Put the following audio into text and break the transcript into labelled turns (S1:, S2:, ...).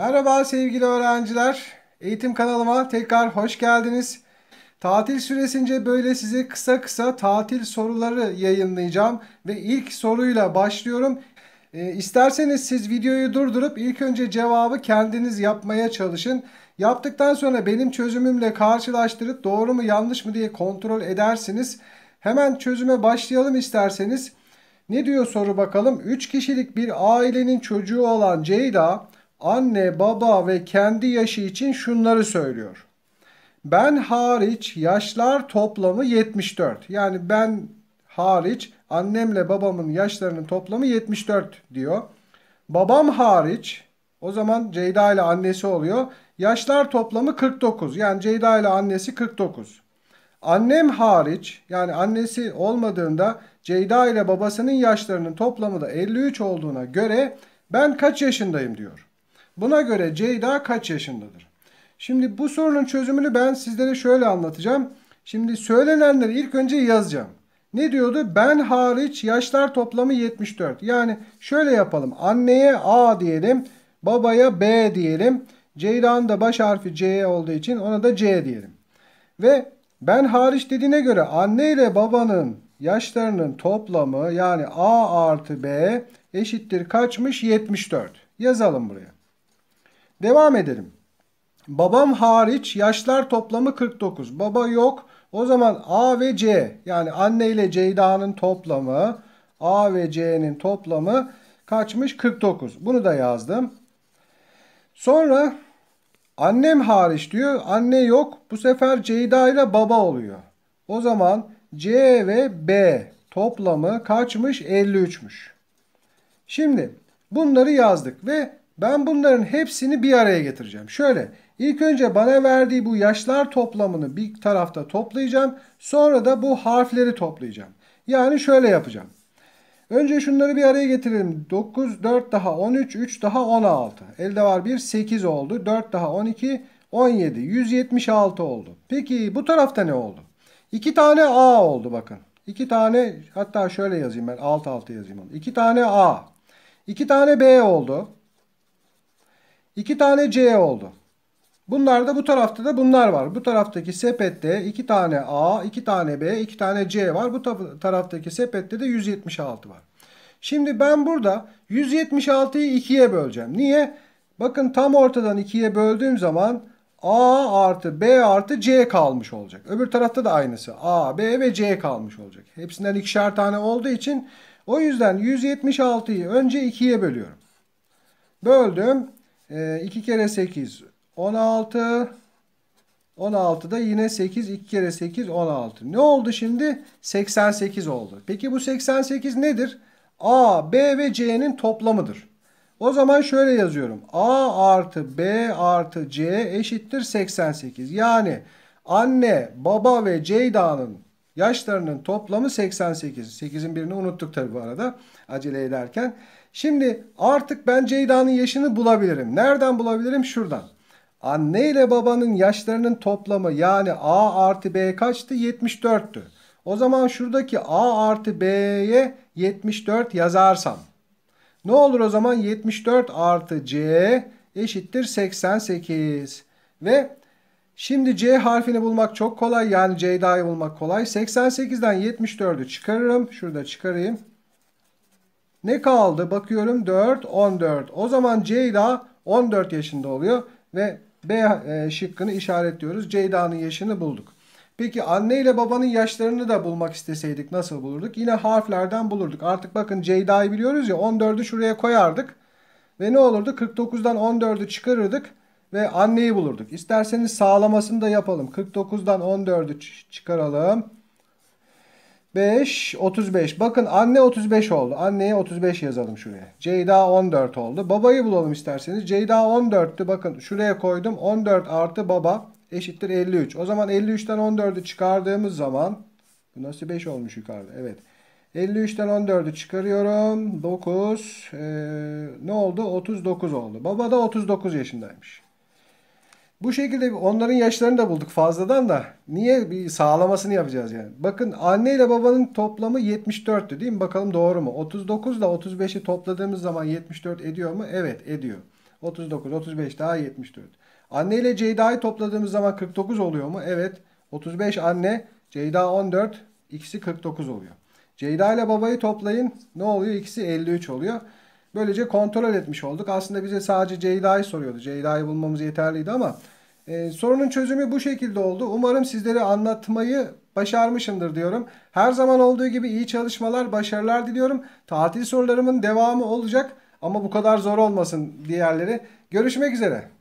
S1: Merhaba sevgili öğrenciler. Eğitim kanalıma tekrar hoş geldiniz. Tatil süresince böyle size kısa kısa tatil soruları yayınlayacağım ve ilk soruyla başlıyorum. E, isterseniz siz videoyu durdurup ilk önce cevabı kendiniz yapmaya çalışın. Yaptıktan sonra benim çözümümle karşılaştırıp doğru mu yanlış mı diye kontrol edersiniz. Hemen çözüme başlayalım isterseniz. Ne diyor soru bakalım? 3 kişilik bir ailenin çocuğu olan Ceyda anne, baba ve kendi yaşı için şunları söylüyor. Ben hariç yaşlar toplamı 74. Yani ben hariç annemle babamın yaşlarının toplamı 74 diyor. Babam hariç o zaman Ceyda ile annesi oluyor. Yaşlar toplamı 49. Yani Ceyda ile annesi 49. Annem hariç yani annesi olmadığında Ceyda ile babasının yaşlarının toplamı da 53 olduğuna göre ben kaç yaşındayım diyor. Buna göre Ceyda kaç yaşındadır? Şimdi bu sorunun çözümünü ben sizlere şöyle anlatacağım. Şimdi söylenenleri ilk önce yazacağım. Ne diyordu? Ben hariç yaşlar toplamı 74. Yani şöyle yapalım. Anneye A diyelim. Babaya B diyelim. Ceyda'nın da baş harfi C olduğu için ona da C diyelim. Ve ben hariç dediğine göre anne ile babanın yaşlarının toplamı yani A artı B eşittir kaçmış? 74. Yazalım buraya. Devam edelim. Babam hariç yaşlar toplamı 49. Baba yok. O zaman A ve C yani anne ile Ceyda'nın toplamı A ve C'nin toplamı kaçmış? 49. Bunu da yazdım. Sonra annem hariç diyor. Anne yok. Bu sefer Ceyda ile baba oluyor. O zaman C ve B toplamı kaçmış? 53'müş. Şimdi bunları yazdık ve ben bunların hepsini bir araya getireceğim. Şöyle ilk önce bana verdiği bu yaşlar toplamını bir tarafta toplayacağım. Sonra da bu harfleri toplayacağım. Yani şöyle yapacağım. Önce şunları bir araya getirelim. 9, 4 daha 13, 3 daha 16. Elde var 1, 8 oldu. 4 daha 12, 17. 176 oldu. Peki bu tarafta ne oldu? 2 tane A oldu bakın. 2 tane hatta şöyle yazayım ben alt alta yazayım onu. 2 tane A. 2 tane B oldu. 2 tane C oldu. Bunlar da bu tarafta da bunlar var. Bu taraftaki sepette 2 tane A, 2 tane B, 2 tane C var. Bu taraftaki sepette de 176 var. Şimdi ben burada 176'yı 2'ye böleceğim. Niye? Bakın tam ortadan 2'ye böldüğüm zaman A artı B artı C kalmış olacak. Öbür tarafta da aynısı. A, B ve C kalmış olacak. Hepsinden ikişer tane olduğu için o yüzden 176'yı önce 2'ye bölüyorum. Böldüm. E, ee, 2 kere 8 16. da yine 8. 2 kere 8 16. Ne oldu şimdi? 88 oldu. Peki bu 88 nedir? A, B ve C'nin toplamıdır. O zaman şöyle yazıyorum. A artı B artı C eşittir 88. Yani anne, baba ve Ceyda'nın Yaşlarının toplamı 88. 8'in birini unuttuk tabii bu arada acele ederken. Şimdi artık ben Ceyda'nın yaşını bulabilirim. Nereden bulabilirim? Şuradan. Anne ile babanın yaşlarının toplamı yani A artı B kaçtı? 74'tü. O zaman şuradaki A artı B'ye 74 yazarsam. Ne olur o zaman 74 artı C eşittir 88. Ve Şimdi C harfini bulmak çok kolay. Yani Ceyda'yı bulmak kolay. 88'den 74'ü çıkarırım. Şurada çıkarayım. Ne kaldı? Bakıyorum 4, 14. O zaman Ceyda 14 yaşında oluyor. Ve B e, şıkkını işaretliyoruz. Ceyda'nın yaşını bulduk. Peki anne ile babanın yaşlarını da bulmak isteseydik nasıl bulurduk? Yine harflerden bulurduk. Artık bakın Ceyda'yı biliyoruz ya 14'ü şuraya koyardık. Ve ne olurdu? 49'dan 14'ü çıkarırdık ve anneyi bulurduk. İsterseniz sağlamasını da yapalım. 49'dan 14'ü çıkaralım. 5, 35. Bakın anne 35 oldu. Anneye 35 yazalım şuraya. Ceyda 14 oldu. Babayı bulalım isterseniz. Ceyda 14'tü. Bakın şuraya koydum. 14 artı baba eşittir 53. O zaman 53'ten 14'ü çıkardığımız zaman bu nasıl 5 olmuş yukarıda? Evet. 53'ten 14'ü çıkarıyorum. 9 ee, ne oldu? 39 oldu. Baba da 39 yaşındaymış. Bu şekilde onların yaşlarını da bulduk fazladan da. Niye bir sağlamasını yapacağız yani. Bakın anne ile babanın toplamı 74'tü değil mi? Bakalım doğru mu? 39 ile 35'i topladığımız zaman 74 ediyor mu? Evet ediyor. 39, 35 daha 74. Anne ile Ceyda'yı topladığımız zaman 49 oluyor mu? Evet. 35 anne, Ceyda 14, ikisi 49 oluyor. Ceyda ile babayı toplayın. Ne oluyor? İkisi 53 oluyor. Böylece kontrol etmiş olduk. Aslında bize sadece Ceyda'yı soruyordu. Ceyda'yı bulmamız yeterliydi ama e, sorunun çözümü bu şekilde oldu. Umarım sizlere anlatmayı başarmışımdır diyorum. Her zaman olduğu gibi iyi çalışmalar, başarılar diliyorum. Tatil sorularımın devamı olacak ama bu kadar zor olmasın diğerleri. Görüşmek üzere.